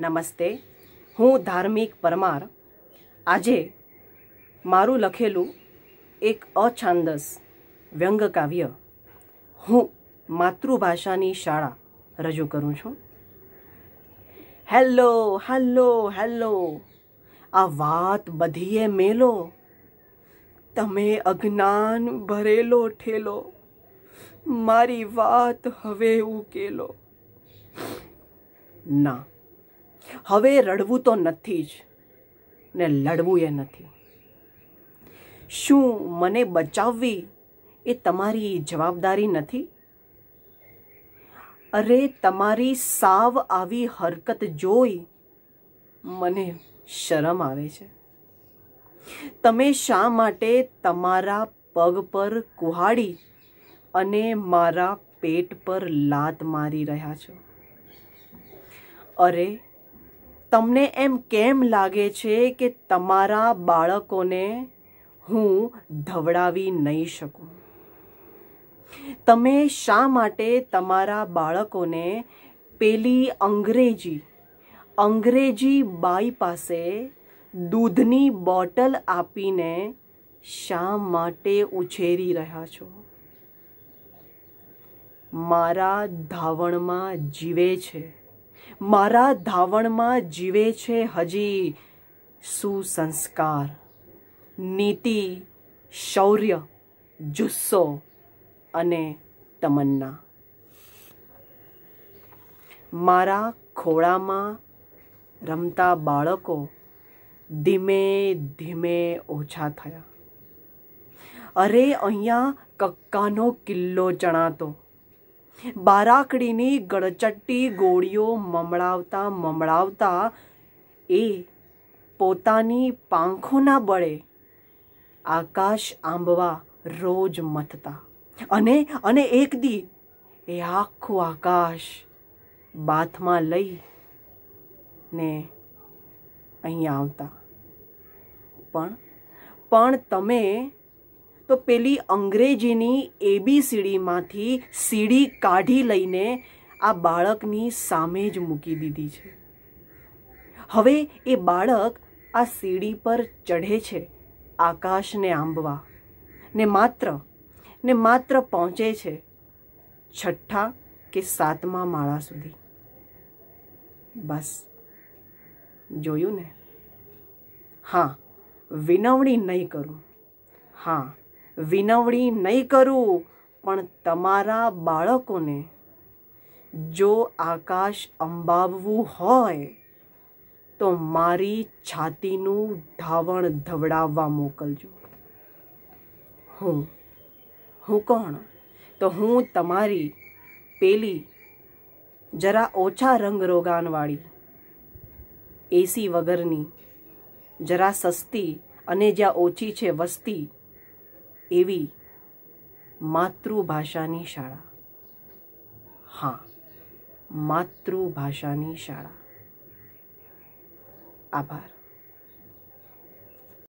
नमस्ते हूं धार्मिक परमार आज मारू લખેલું એક અછાંદસ व्यंग काव्य हूं मातृभाषाની શાળા રજો કરું છું હેલો હેલો હેલો आवाज બધિયે મેલો તમે અજ્ઞાન ભરેલો ઠેલો મારી વાત હવે ઉકેલો ના હવે રડવું તો નથી જ ને લડવું એ નથી શું મને બચાવવી એ તમારી જવાબદારી નથી અરે તમારી સાવ આવી હરકત જોઈ મને શરમ આવે છે તમે શા માટે તમારા પગ પર કુહાડી અને મારા પેટ પર લાત મારી રહ્યા છો અરે તમને એમ કેમ લાગે છે કે તમારા બાળકોને હું ધવડાવી નહીં શકું તમે શા માટે તમારા બાળકોને પેલી અંગ્રેજી અંગ્રેજી બાઈ પાસે દૂધની બોટલ આપીને શા માટે ઉછેરી રહ્યા છો મારા ધાવણમાં જીવે છે મારા ધાવણમાં જીવે છે હજી સુસંસ્કાર નીતિ શૌર્ય જુસ્સો અને તમન્ના મારા ખોળામાં રમતા બાળકો ધીમે ધીમે ઓછા થયા અરે અહીંયા કક્કાનો કિલ્લો ચણાતો બારાકડીની ગળચટ્ટી ગોળીઓ મમળાવતા મમળાવતા એ પોતાની પાંખોના બળે આકાશ આંબવા રોજ મથતા અને અને એક દી એ આખું આકાશ બાથમાં લઈ ને અહીંયા આવતા પણ પણ તમે તો પેલી અંગ્રેજીની એબીસીડીમાંથી સીડી કાઢી લઈને આ બાળકની સામે જ મૂકી દીધી છે હવે એ બાળક આ સીડી પર ચઢે છે આકાશને આંબવા ને માત્ર ને માત્ર પહોંચે છે છઠ્ઠા કે સાતમા માળા સુધી બસ જોયું ને હા વિનવણી નહીં કરું હા વિનવણી નહીં કરું પણ તમારા બાળકોને જો આકાશ અંબાવવું હોય તો મારી છાતીનું ધાવણ ધવડાવવા મોકલજો હું હું કોણ તો હું તમારી પેલી જરા ઓછા રંગ એસી વગરની જરા સસ્તી અને જ્યાં ઓછી છે વસ્તી એવી માતૃભાષાની શાળા હા માતૃભાષાની શાળા આભાર